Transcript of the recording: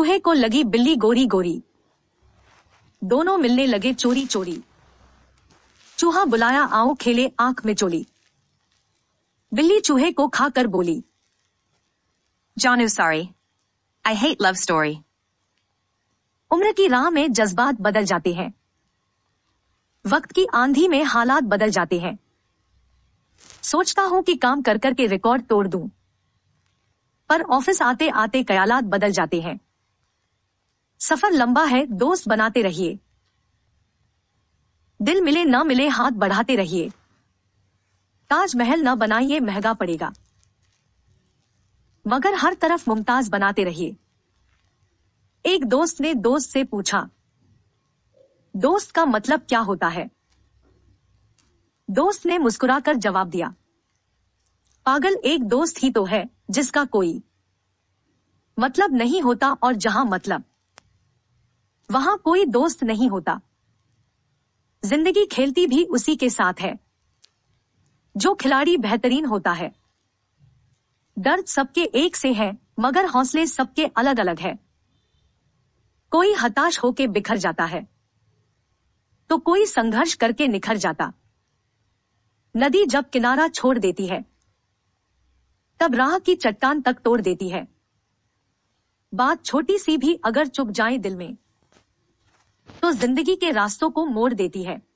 चूहे को लगी बिल्ली गोरी गोरी दोनों मिलने लगे चोरी चोरी चूहा बुलाया आओ खेले आंख में चोली बिल्ली चूहे को खाकर बोली जानू sorry I hate love story उम्र की राह में जज्बात बदल जाते हैं वक्त की आंधी में हालात बदल जाते हैं सोचता हूं कि काम कर करके रिकॉर्ड तोड़ दूं पर ऑफिस आते आते कयालात बदल जाते हैं सफर लंबा है दोस्त बनाते रहिए दिल मिले ना मिले हाथ बढ़ाते रहिए ताजमहल ना बनाइए महंगा पड़ेगा मगर हर तरफ मुमताज बनाते रहिए एक दोस्त ने दोस्त से पूछा दोस्त का मतलब क्या होता है दोस्त ने मुस्कुराकर जवाब दिया पागल एक दोस्त ही तो है जिसका कोई मतलब नहीं होता और जहां मतलब वहां कोई दोस्त नहीं होता जिंदगी खेलती भी उसी के साथ है जो खिलाड़ी बेहतरीन होता है दर्द सबके एक से है मगर हौसले सबके अलग अलग है कोई हताश होके बिखर जाता है तो कोई संघर्ष करके निखर जाता नदी जब किनारा छोड़ देती है तब राह की चट्टान तक तोड़ देती है बात छोटी सी भी अगर चुप जाए दिल में तो जिंदगी के रास्तों को मोड़ देती है